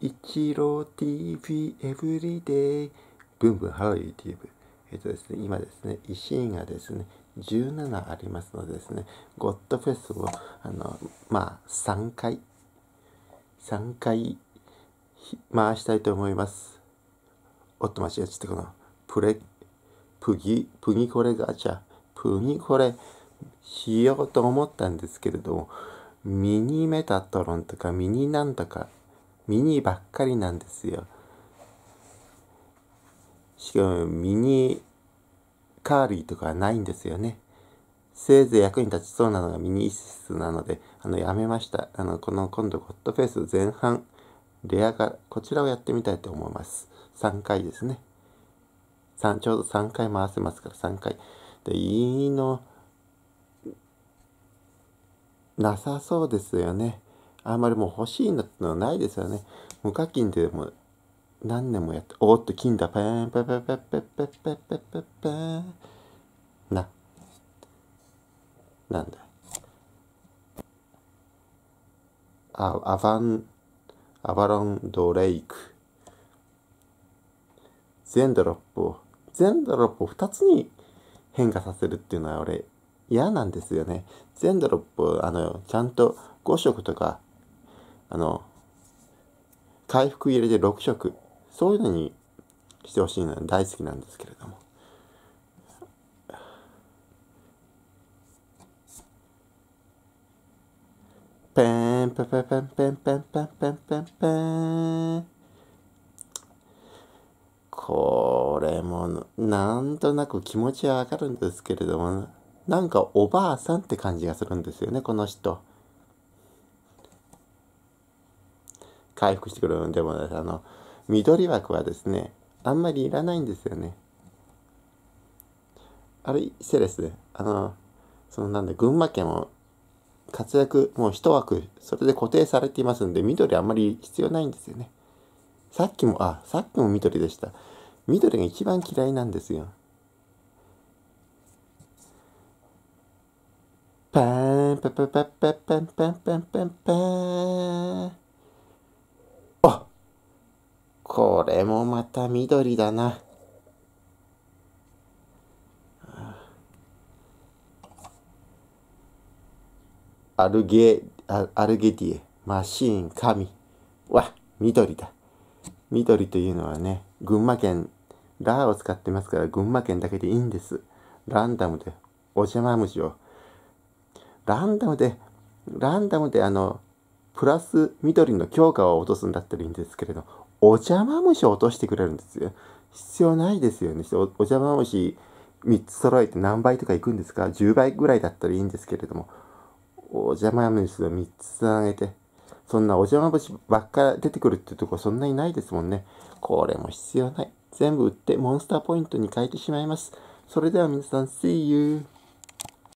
一郎 TV エブリデイブンブンハロー YouTube えっ、とですね今ですね石井がですね17ありますのでですねゴッドフェスをあのまあ3回3回回したいと思いますおっと間違えちゃったこのプレプギプギコレガチャプギコレしようと思ったんですけれどもミニメタトロンとかミニなんとかミニばっかりなんですよ。しかもミニカーリーとかはないんですよね。せいぜい役に立ちそうなのがミニイシスなので、あの、やめました。あの、この今度ゴッドフェイス前半、レアが、こちらをやってみたいと思います。3回ですね。3、ちょうど3回回せますから、3回。で、いいの、なさそうですよね。あんまりもう欲しいのってのはないですよね。無課金でも何年もやって、おっと、金だ、ペン、ペペペペペペペペペン。な。なんだ。あ、アバン、アバロンドレイク。全ドロップを、全ドロップを2つに変化させるっていうのは俺嫌なんですよね。全ドロップをあの、ちゃんと5色とかあの、回復入れて6食、そういうのにしてほしいのは大好きなんですけれども。ペンペペペンペンペンペンペンペンペン。これも、なんとなく気持ちはわかるんですけれども、なんかおばあさんって感じがするんですよね、この人。回復してくるでもあの緑枠はですねあんまりいらないんですよねあれセレですねあのそのなんで群馬県も活躍もう一枠それで固定されていますんで緑あんまり必要ないんですよねさっきもあさっきも緑でした緑が一番嫌いなんですよパンパパパパパンパンパンパンパンこれもまた緑だな。アルゲ、アルゲディエ、マシーン、神。わ、緑だ。緑というのはね、群馬県、ラーを使ってますから、群馬県だけでいいんです。ランダムで、お邪魔虫を。ランダムで、ランダムであの、プラス緑の強化を落とすんだったらいいんですけれど、お邪魔虫を落としてくれるんですよ。必要ないですよね。おお邪魔虫3つ揃えて何倍とかいくんですか ?10 倍ぐらいだったらいいんですけれども、お邪魔虫を3つつなげて、そんなお邪魔虫ばっか出てくるってとこそんなにないですもんね。これも必要ない。全部売ってモンスターポイントに変えてしまいます。それでは皆さん、See you!